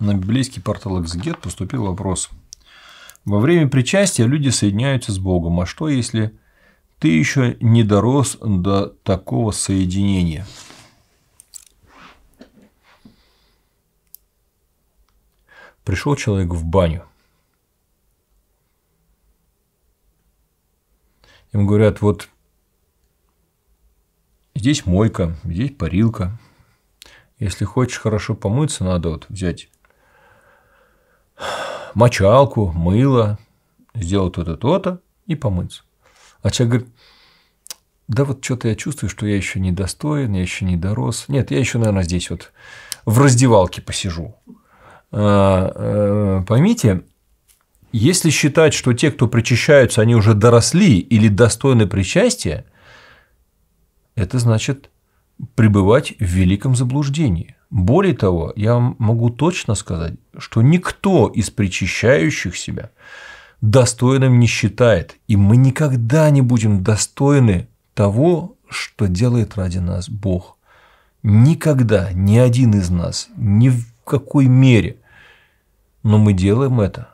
На библейский портал «Эксгет» поступил вопрос. Во время причастия люди соединяются с Богом. А что, если ты еще не дорос до такого соединения? Пришел человек в баню. Им говорят, вот здесь мойка, здесь парилка. Если хочешь хорошо помыться, надо вот взять мочалку, мыло, сделать то-то, то-то и помыться. А человек говорит, да вот что-то я чувствую, что я еще недостоин, я еще не дорос. Нет, я еще, наверное, здесь вот в раздевалке посижу. А, э, поймите, если считать, что те, кто причащаются, они уже доросли или достойны причастия, это значит пребывать в великом заблуждении. Более того, я вам могу точно сказать, что никто из причащающих себя достойным не считает, и мы никогда не будем достойны того, что делает ради нас Бог. Никогда ни один из нас, ни в какой мере. Но мы делаем это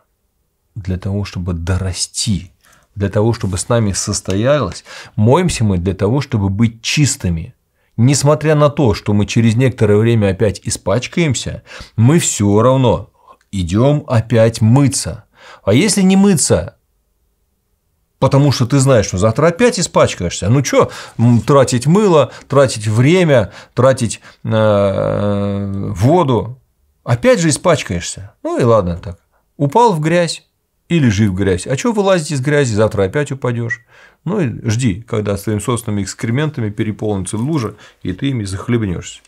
для того, чтобы дорасти, для того, чтобы с нами состоялось. Моемся мы для того, чтобы быть чистыми – Несмотря на то, что мы через некоторое время опять испачкаемся, мы все равно идем опять мыться. А если не мыться, потому что ты знаешь, что завтра опять испачкаешься. Ну что, тратить мыло, тратить время, тратить э, воду, опять же испачкаешься. Ну и ладно так. Упал в грязь, и лежи в грязь. А чего вылазить из грязи, завтра опять упадешь. Ну и жди, когда своими собственными экскрементами переполнится лужа, и ты ими захлебнешься.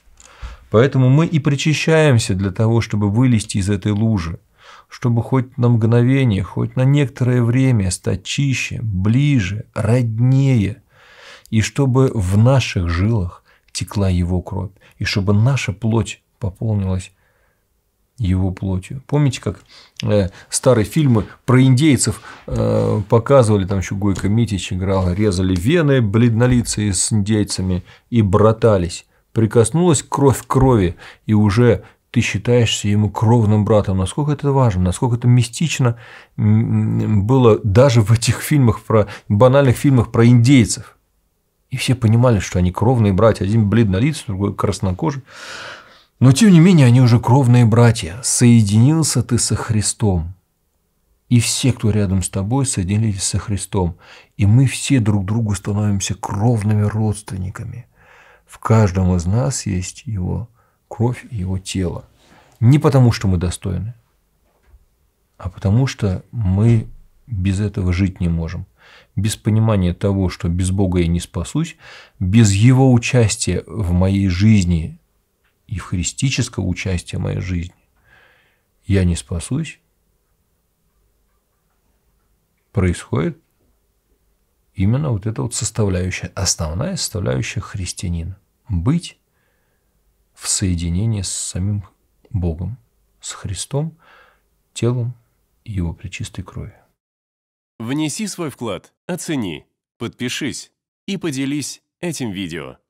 Поэтому мы и причащаемся для того, чтобы вылезти из этой лужи, чтобы хоть на мгновение, хоть на некоторое время стать чище, ближе, роднее, и чтобы в наших жилах текла его кровь, и чтобы наша плоть пополнилась его плотью. Помните, как э, старые фильмы про индейцев э, показывали, там еще Гойко Митич играл, резали вены бледнолицые с индейцами и братались. Прикоснулась кровь к крови, и уже ты считаешься ему кровным братом. Насколько это важно, насколько это мистично было даже в этих фильмах, про банальных фильмах про индейцев. И все понимали, что они кровные братья. Один бледнолицый, другой краснокожий. Но тем не менее они уже кровные братья. Соединился ты со Христом. И все, кто рядом с тобой, соединились со Христом. И мы все друг другу становимся кровными родственниками. В каждом из нас есть его кровь и его тело. Не потому, что мы достойны, а потому, что мы без этого жить не можем. Без понимания того, что без Бога я не спасусь, без Его участия в моей жизни евхаристического участия моей жизни, я не спасусь, происходит именно вот эта вот составляющая, основная составляющая христианина. Быть в соединении с самим Богом, с Христом, телом и его пречистой крови. Внеси свой вклад, оцени, подпишись и поделись этим видео.